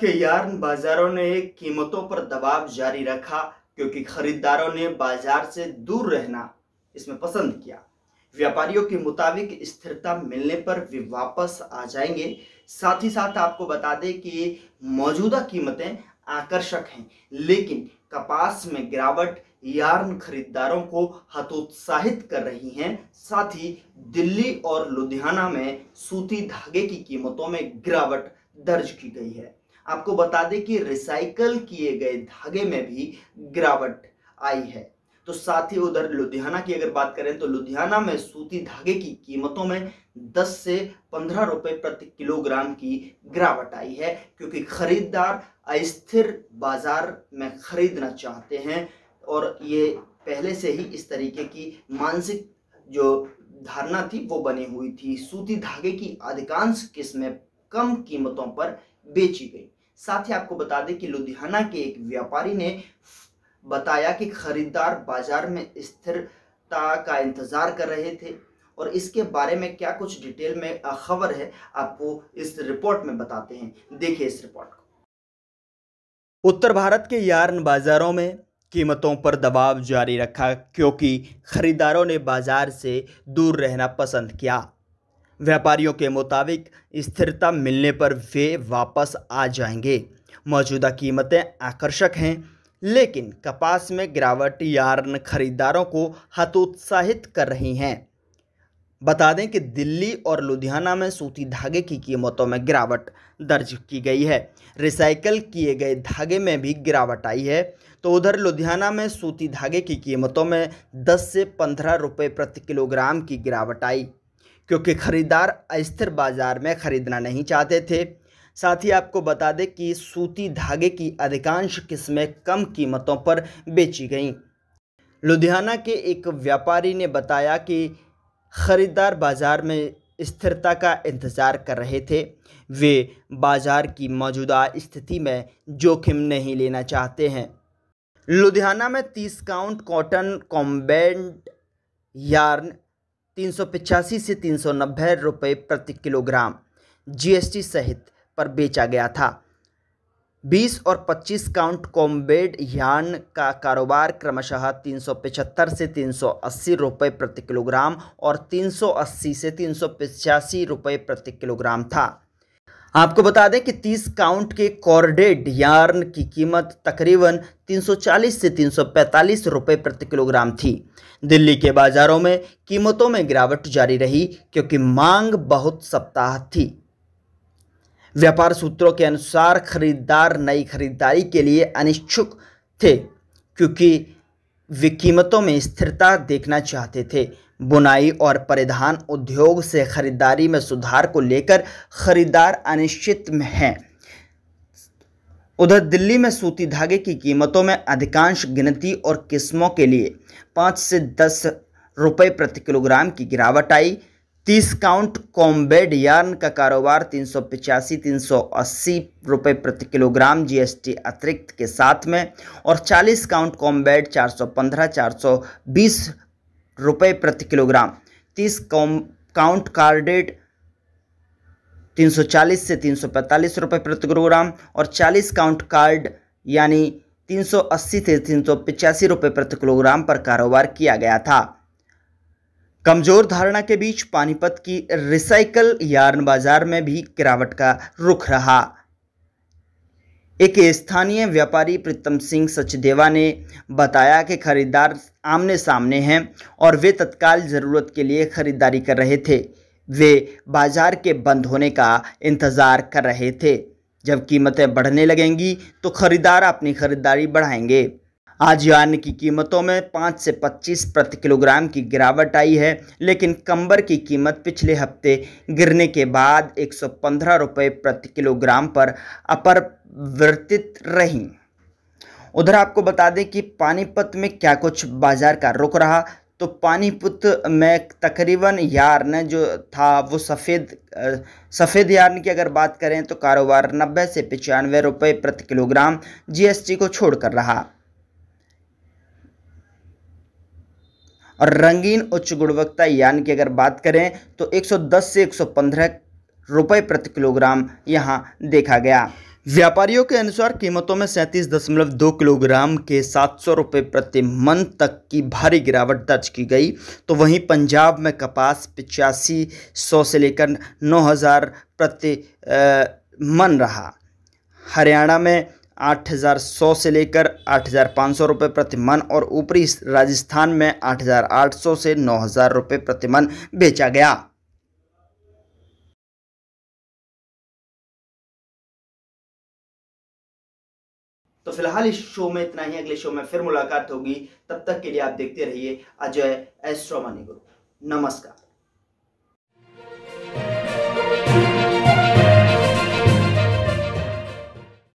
के यार्न बाजारों ने कीमतों पर दबाव जारी रखा क्योंकि खरीदारों ने बाजार से दूर रहना इसमें पसंद किया व्यापारियों के मुताबिक स्थिरता मिलने पर वे वापस आ जाएंगे साथ ही साथ आपको बता दें कि मौजूदा कीमतें आकर्षक हैं लेकिन कपास में गिरावट यार्न खरीदारों को हतोत्साहित कर रही हैं साथ ही दिल्ली और लुधियाना में सूती धागे की कीमतों में गिरावट दर्ज की गई है आपको बता दें कि रिसाइकल किए गए धागे में भी गिरावट आई है तो साथ ही उधर लुधियाना की अगर बात करें तो लुधियाना में सूती धागे की कीमतों में 10 से 15 रुपए प्रति किलोग्राम की गिरावट आई है क्योंकि खरीदार अस्थिर बाजार में खरीदना चाहते हैं और ये पहले से ही इस तरीके की मानसिक जो धारणा थी वो बनी हुई थी सूती धागे की अधिकांश किस्में कम कीमतों पर बेची गई साथ ही आपको बता दें कि लुधियाना के एक व्यापारी ने बताया कि खरीदार बाजार में स्थिरता का इंतजार कर रहे थे और इसके बारे में क्या कुछ डिटेल में खबर है आपको इस रिपोर्ट में बताते हैं देखिए इस रिपोर्ट को उत्तर भारत के यार्न बाजारों में कीमतों पर दबाव जारी रखा क्योंकि खरीदारों ने बाजार से दूर रहना पसंद किया व्यापारियों के मुताबिक स्थिरता मिलने पर वे वापस आ जाएंगे मौजूदा कीमतें आकर्षक हैं लेकिन कपास में गिरावट यार्न खरीदारों को हतोत्साहित कर रही हैं बता दें कि दिल्ली और लुधियाना में सूती धागे की कीमतों में गिरावट दर्ज की गई है रिसाइकल किए गए धागे में भी गिरावट आई है तो उधर लुधियाना में सूती धागे की कीमतों में 10 से 15 रुपए प्रति किलोग्राम की गिरावट आई क्योंकि ख़रीदार अस्थिर बाज़ार में ख़रीदना नहीं चाहते थे साथ ही आपको बता दें कि सूती धागे की अधिकांश किस्में कम कीमतों पर बेची गईं लुधियाना के एक व्यापारी ने बताया कि ख़रीदार बाज़ार में स्थिरता का इंतज़ार कर रहे थे वे बाज़ार की मौजूदा स्थिति में जोखिम नहीं लेना चाहते हैं लुधियाना में तीस काउंट कॉटन कॉम्बेंड यार्न तीन सौ पिचासी से तीन सौ नब्बे रुपये प्रति किलोग्राम जीएसटी सहित पर बेचा गया था 20 और 25 काउंट कॉम्बेड यान का कारोबार क्रमशः 375 से 380 रुपए प्रति किलोग्राम और 380 से तीन सौ रुपए प्रति किलोग्राम था आपको बता दें कि 30 काउंट के कॉर्डेड यार्न की कीमत तकरीबन 340 से 345 रुपए प्रति किलोग्राम थी दिल्ली के बाजारों में कीमतों में गिरावट जारी रही क्योंकि मांग बहुत सप्ताह थी व्यापार सूत्रों के अनुसार खरीदार नई खरीदारी के लिए अनिच्छुक थे क्योंकि वे कीमतों में स्थिरता देखना चाहते थे बुनाई और परिधान उद्योग से खरीदारी में सुधार को लेकर खरीदार अनिश्चित में हैं उधर दिल्ली में सूती धागे की कीमतों में अधिकांश गिनती और किस्मों के लिए पाँच से दस रुपये प्रति किलोग्राम की गिरावट आई तीस काउंट कॉम्बेड यार्न का कारोबार तीन सौ पिचासी तीन सौ अस्सी रुपये प्रति किलोग्राम जीएसटी अतिरिक्त के साथ में और चालीस काउंट कॉम्बेड चार सौ पंद्रह चार सौ बीस रुपये प्रति किलोग्राम तीस काउंट कार्डेड 340 से 345 रुपए प्रति किलोग्राम और 40 काउंट कार्ड यानी 380 से तीन रुपए प्रति किलोग्राम पर कारोबार किया गया था कमजोर धारणा के बीच पानीपत की रिसाइकल यार्न बाजार में भी गिरावट का रुख रहा एक स्थानीय व्यापारी प्रीतम सिंह सचदेवा ने बताया कि खरीदार आमने सामने हैं और वे तत्काल ज़रूरत के लिए खरीदारी कर रहे थे वे बाज़ार के बंद होने का इंतज़ार कर रहे थे जब कीमतें बढ़ने लगेंगी तो खरीदार अपनी खरीदारी बढ़ाएंगे आज यार्न की कीमतों में 5 से 25 प्रति किलोग्राम की गिरावट आई है लेकिन कंबर की कीमत पिछले हफ्ते गिरने के बाद एक रुपए प्रति किलोग्राम पर अपर वर्तित रही उधर आपको बता दें कि पानीपत में क्या कुछ बाजार का रुक रहा तो पानीपत में तकरीबन यार्न जो था वो सफ़ेद सफ़ेद यार्न की अगर बात करें तो कारोबार नब्बे से पचानवे रुपये प्रति किलोग्राम जीएसटी को छोड़कर रहा और रंगीन उच्च गुणवत्ता यान की अगर बात करें तो 110 से 115 रुपए प्रति किलोग्राम यहां देखा गया व्यापारियों के अनुसार कीमतों में सैंतीस दशमलव दो किलोग्राम के सात सौ रुपये प्रति मन तक की भारी गिरावट दर्ज की गई तो वहीं पंजाब में कपास पिचासी सौ से लेकर नौ हज़ार प्रति मन रहा हरियाणा में आठ हज़ार सौ से लेकर आठ हज़ार पाँच सौ रुपये प्रति मन और ऊपरी राजस्थान में आठ हज़ार आठ सौ से नौ हज़ार रुपये प्रति मन बेचा गया तो फिलहाल इस शो में इतना ही अगले शो में फिर मुलाकात होगी तब तक के लिए आप देखते रहिए अजय एस्ट्रोमनी गुरु नमस्कार